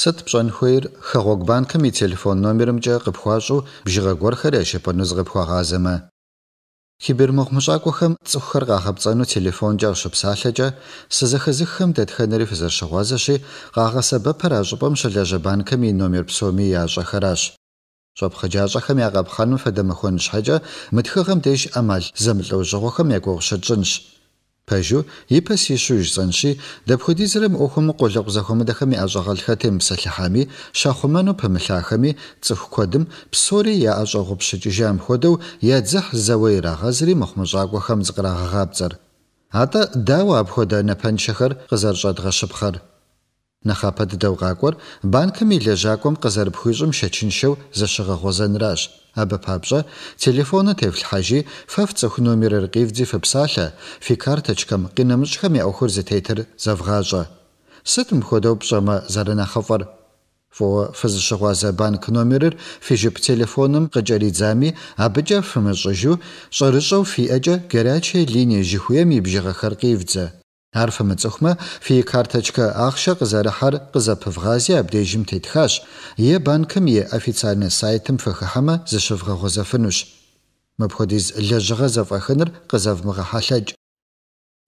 Сыт пщӀэн хуейр? Хэгъуэгу банкым и телефон номерымкӀэ къыпхуащӀу бжыгъэ гуэрхэр ящепӀэну зыкъыпхуагъазэмэ. Кибермыхъумыщӏакӏуэхэм цӏыхухэр къагъэпцӏэну телефонкӏэ къыщыпсалъэкӏэ сызэхэзыххэм дэтхэнэри фызэрыщыгъуазэщи, къагъэсэбэпыр а щӏыпӏэм щылажьэ банкым и номер псоми ящӏэхэращ. ЩӀэпхъэджащӏэхэм я къапхъэну фэдэмыхуэн щхьэкӀэ мы тхыгъэм деж ӏэмал зэмылӏэужьыгъуэхэм я гугъу щытщӏынщ. пэжу ипэс ишуишэнши дэпхэдизрэм охомо къолэкъу зэхомэдэхэми ашӏагъэлхэтэм псэлъэхэми шахъумэну пэмылъахэми цӏыху кодым псори яӏэшӏогъупшыкӏыжьам хуэдэу ядзыхь зэуэ ирагъэзри мыхъумыщӏакӏохэм зыкърагъэгъабзэр атӏэ дауэ апхуэдэ нэпэншэхэр къызэрыщӏэдгъэшыпхъэр Нахапад дэвгакор, банкам или жаком кызарб хуйжым шачиншев раж. Абы пабжа, телефона тэвл хажи фав цих номер ргив дзи фапсаля, фи карточкам гинамжхам и охур зи тэйтар завгажа. Сыт мхуадо бжама зары нахафар? Фо фызшагуаза банк номерыр фи жип телефоном гаджари дзами абыджа фымажжу шарышау фи аджа гарачая линия жихуя мибжиға харгивдзе. Ар фымыцӀыхумэ, фи карточкэ ахъшэ къызэрыхьэр къызэпывгъази абдежым тетхащ е банкым и официальный сайтым фыхыхьэмэ зыщывгъэгъуэзэфынущ. Мыпхуэдиз лэжьыгъэ зэфӀэхыныр къызэвмыгъэхьэлъэкӀ.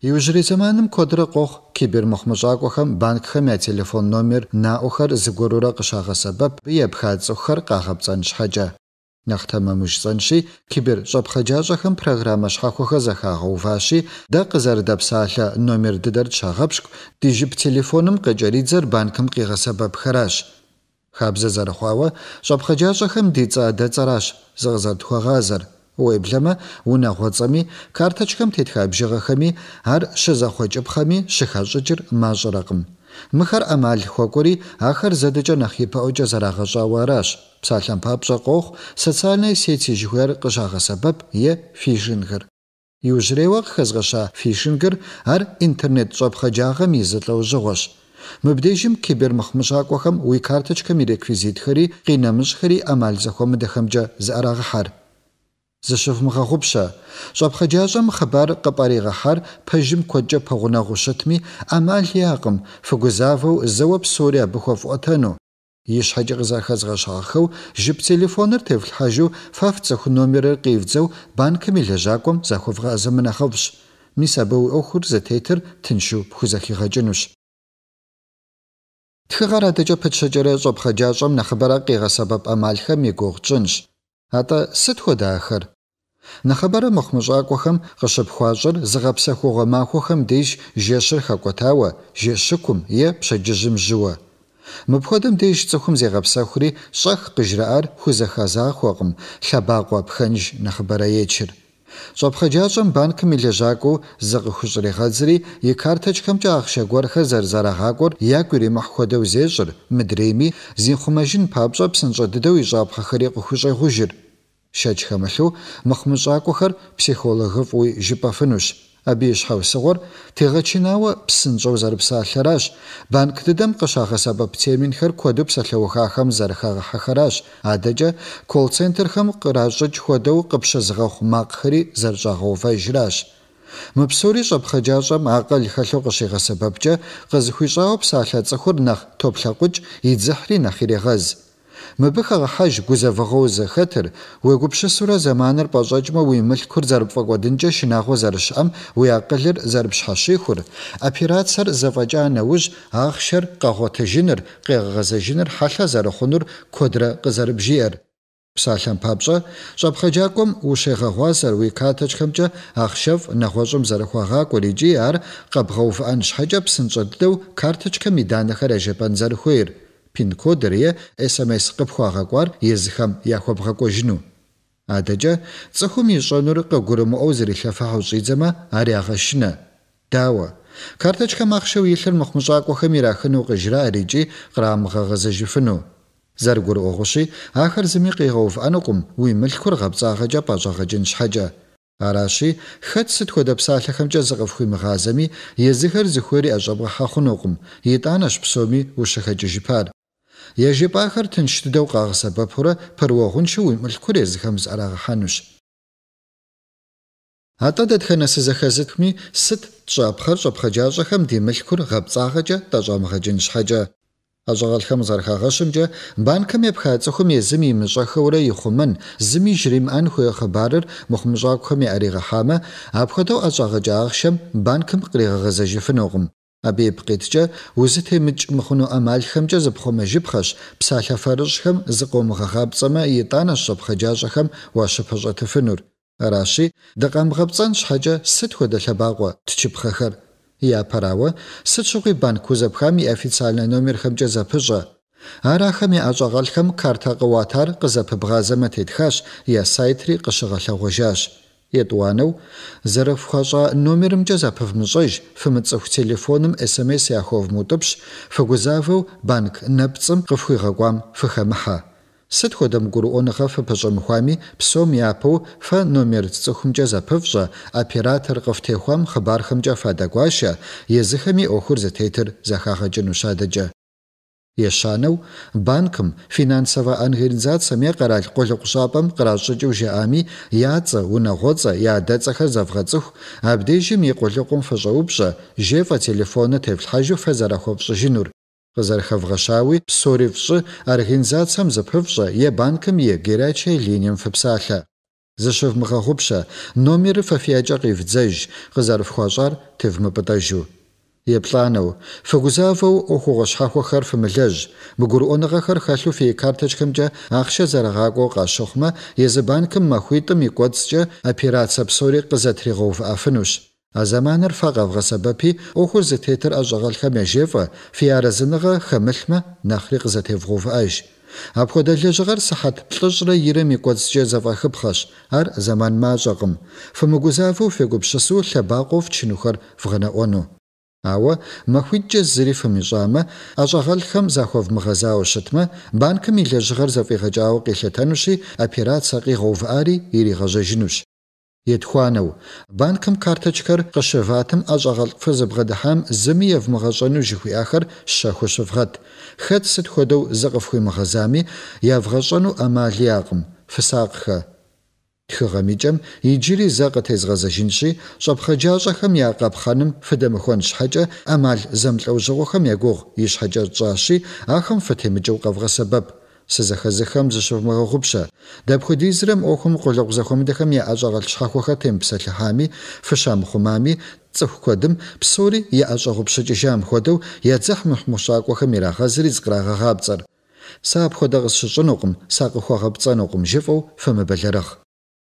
Иужьрей зэманым куэдрэ къохъу кибермыхъумыщӀакӀуэхэм банкхэм я телефон номер наӀуэхэр зыгуэрурэ къыщагъэсэбэп, ебха цӀыхухэр къагъэпцӀэн щхьэкӀэ. ნახთამამუშ წანში კიბერ შაფხაჯაჟახან პროგრამა შახოხაზახაღოვაში და ყზარდაფსაალა ნომერ დედარჩაღაბშკ დიჟიპ ტელეფონუმ ყეჯერიძერ ბანკმ ყიღასაბაბხარაშ ხაბზაზარხვავა შაფხაჯაჟახან დიცა დაწარაშ ზღზათხვაღაზარ ოებლემა უნაღვაწამი კარტაჩკამ თეთხაბჟიღახამი არ შეზახვაჭებხამი შეხაჟჭიჯერ მაჟრაყმ Мыхэр амал хокури ахэр зэдэкӏэ нахь ипэӏокӏэ зэрагъэщӏауэ аращ. Псалъэм папщӏэ къохъу социальнэ сети жыхуэр къыщагъэсэбэп е фишингыр. Иужьрейуэ къыхэзгъэща фишингыр ар интернет щӏэпхъэджагъэм и зэлӏэужьыгъуэщ. Мыбдежым кибермыхъумыщакӏуэхэм уи карточкэм и реквизитхэри къинэмыщӏхэри ӏэмал зэхуэмыдэхэмкӏэ зыӏэрагъэхьэр. зышывмыгъэгъупщэ щӏэпхъэджащӏэм хъыбар къыпӏэригъэхьар пэжым куэдкӏэ пэгъунэгъуу щытми ӏэмал иӏакъым фыгузавэу зэуэ псори абы хуэфӏуэтэну и щхьэкӏэ къызахэзгъэщахэу жып телефоныр тевлъхьэжу фэф цӏыху номерыр къивдзэу банкым и лэжьакӏуэм захуэвгъэӏэзэмы нэхъыфӏщ мис абы уи ӏуэхур зытетыр тыншу пхузэхигъэкӏынущ тхыгъэр адэкӏэ пытщэкӏэрэ щӏэпхъэджащӏэм нэхъыбэрэ къигъэсэбэп ӏэмалхэм и гугъу тщӏынщ ата сытхода ахэр нахабара махмышакъохэм гъэшъыпхъуашӏэр зыгъэпсэхугъо махуэхэм деж жэщыр хэкӏотауэ жэщыкум е пшэджыжьым жьыуэ мыпхуэдэм деж цӏыхум зегъэпсэхури щӏэх къыжраӏар хузэхэзахуэкъым лъэбакъуэ пхэнж нахъыбэрэ ечыр სოფხაჯაჭამ ბანკ მილეჟაკო ზაღხუშრი ხაზრი იქართაჭკამჭა ახშაგვარხა ზარზარაღაკურ იაკვირი მახხოდევ ზეჟრ მდრიმი ზინხუმაჟინ ფაბჭა ფსნჭოდდევ იჟაფხახრი ყუხუშე ხუჟირ შაჭხამახუ მახმუჟაკოხარ ფსიქოლოგი ვი ჟიპაფნუშ აბიშავსღურ თიღაჩინავა ფსინჯო ზარბსალხარაშ ბანკდედამ ყშახასაბა პცემინხერ ქოდუ ფსალხოხახამ ზარხაღა ხახარაშ ადაჯა კოლცენტრხამ ყრაჟოჩ ხოდუ ყფშაზღახ მაყხრი ზარჟაღოვაჟრაშ მფსორი ჟაბხაჯაჟამ აყალ ხალხოყშიღასაბაბჯა ყზხვიშაო ფსალხა წხურ ნახ თოფლაყუჭ იძახრი ნახირეღაზ Мыбы хэгъэхьэж гузэвыгъэу зэхэтыр, уегупшысурэ зэманыр пӏэщӏэкӏмэ уи мылъкур зэрыпфӏэкӏуэдынкӏэ шынагъуэ зэрыщыӏэм уи акъылыр зэрыпщхьэщихур, операцэр зэфӏэкӏа нэужь ахъшэр къэгъуэтэжыныр, къегъэзэжыныр хьэлъэ зэрыхъунур куэдрэ къызэрыбжиӏэр. Псалъэм папщӏэ, щӏэпхъэджакӏуэм ущегъэгъуазэр уи катэчхэмкӏэ ахъшэфӏ нэгъуэщӏым зэрыхуагъакӏуэр икӏи ар къэбгъэувыӏэн щхьэкӏэ псынщӏэ дыдэу карточкэм и данэхэр ежьэпӏэн зэрыхуейр. пин-кодрия SMS къыпхуагъэкӏуар езыхэм яхуэбгъэкӏуэжыну. Адэкӏэ цӏыхум ищӏэнур къыгурымыӏуэу зэрилъэфахьэу щӏидзэмэ, ар ягъэщынэ. Дауэ, карточкэм ахъшэу илъыр мыхъумыщӏакӏуэхэм ирахыну къыжраӏэрикӏи кърамыгъэгъэзэжыфыну. Зэрыгурыӏуэгъущи, ахэр зыми къигъэувыӏэнукъым уи мылъкур гъэпцӏагъэкӏэ пӏащӏагъэкӏын щхьэкӏэ. Араши, хэт сыт хуэдэ псалъэхэмкӏэ зыкъыфхуимыгъазэми, езыхэр зыхуейри ӏэщӏэбгъэхьэ хъунукъым, итӏанэщ псоми ущыхэкӏыжыпар. ეჟიპახარ თნშდდევ ყაღსა ბაფორა ფრვოღუნში უიმლქურ ეზხამს არაღ ხანუშ ატა დეთხენასე ზახაზეთმი სთ ჭაფხა ჭაფხა ჯაჟახამ დიმლქურ ღაბწაღაჯა დაჟამღაჯინ შხაჯა აჟაღალხამ ზარხაღაშმჯა ბანკამ ეფხა ცხო მიზმი მიშახურე იხუმან ზმი ჟრიმ ან ხო ხაბარ მოხმჟაქ ხმი არიღა ხამა აფხოთო აჟაღაჯა ახშემ ბანკამ ყრიღაღაზე ჟიფნოღმ აბიებყითჭა უზეთე მჭმხნო ამალხემჭა ზფხომე ჟიფხაშ ფსალაფარშხემ ზყომღაღაბწმა იტანა შფხაჯაშხემ ვაშფაჟათფენურ რაში დაყამღაბწან შხაჯა სეთხედა ლაბაყვა თჩიფხახარ იაფარავა სეთშუღი ბანკუ ზფხამი ოფიციალნა ნომერხემჭა ზფჟა არახემი აჭაღალხემ ქართაყვათარ ყზფბღაზმა თითხაშ ია საითრი ყშღალაღოჟაშ етуанэу зэрэфхэшӏа номерымкӏэ зэпывмышӏэжь фымыцӏыху телефоным смс яхэвмутыпшъ фыгузавэу банк нэпцӏым къыфхуигъэкӏуам фыхэмыхьэ сыд хуэдэм гурыӏоныгъэ фыпэщӏэмыхуами псом япэу фэ номер цӏыхумкӏэ зэпывщӏэ оператор къыфтехуам хъыбархэмкӏэ фадэгуащэ езыхэми ӏуэхур зэтетыр зэхагъэкӏынущ адэкӏэ ешанэу банкым финансова организация мя қарал қолықшапым қарашыч уже ами яца унагоца я дацаха завгацух абдежим и қолықум фажаупша жефа телефона тевлхажу фазарахопша жинур қызархавгашауи псоривши организациям запывша е банкым е герачэ линим фпсалъа зашевмыгъагупша номер фафиачақ ивдзэж қызархуашар тевмыпытажу Епланов Фугузафов охуго шахохэр фымлэж мыгурыонэгэхэр хэлъу фейкарточкэмкӏэ ахъщэ зэрэгъакӏоу къащыхъумэ езы банкым махуитӏым икӏуэцӏкӏэ операцэ псори къызэтригъэувыӏэфынущ. А заманыр фэгъэвгъэсэбэпи ӏуэху зытетыр ӏэщӏагъэлхэм ежефӏэ фиарэзыныгъэ хэмылъмэ нэхъри къызэтевгъэувыӏэж. Апхуэдэ лэжьыгъэр сыхьэт плӏыщӏрэ ирэм и кӏуэцӏкӏэ зэфӏэхыпхъэщ, ар зэман мащӏэкъым. Фымыгузафэу фегупсысу лъэбакъуэу фчынухэр вгъэнэӏуэну. Ауэ махуитӀкӀэ зыри фымыщӀамэ, ӀэщӀагъэлӀхэм захуэвмыгъэзауэ щытмэ, банкым и лэжьыгъэр зэфӀигъэкӀауэ къилъэтэнущи, операцие къигъэувыӀари иригъэжьэжынущ. Етхуанэу, банкым карточкэр къыщыватым ӀэщӀагъэлӀ фызэбгъэдыхьам зыми евмыгъэщӀэну жыхуиӀэхэр щэ хущывгъэт. Хэт сыт хуэдэу зыкъыфхуимыгъэзами, явгъэщӀэну Ӏэмал иӀэкъым. Фысакъхэ! ხღამიჭამ იჯირი ზაყთეზღაზა ჟინში შაფხაჯაშახამ იაყაფხანმ ფდემხონ შაჭა ამალ ზამლაუჟოღოხამ იაგუღ იშაჭა წაში ახამ ფთემიჭო ყავღასაბაბ სზახაზახამ ზშოვმაღუბშა დაფხედიზრამ ოხომ ყოლაყზახომ დახამ იაჭაღალ შახოხა თემფსალჰამი ფშამ ხომამი წხქოდმ ფსორი იაჭაღუბშა ჯიშამ ხოდო იაძახ მუჰმუშაკოხამ ირაღაზრი ზყრაღაღაბწარ საფხოდაღს შოჭნოყმ საყხოხაღაბწანოყმ ჟეფო ფმებელარახ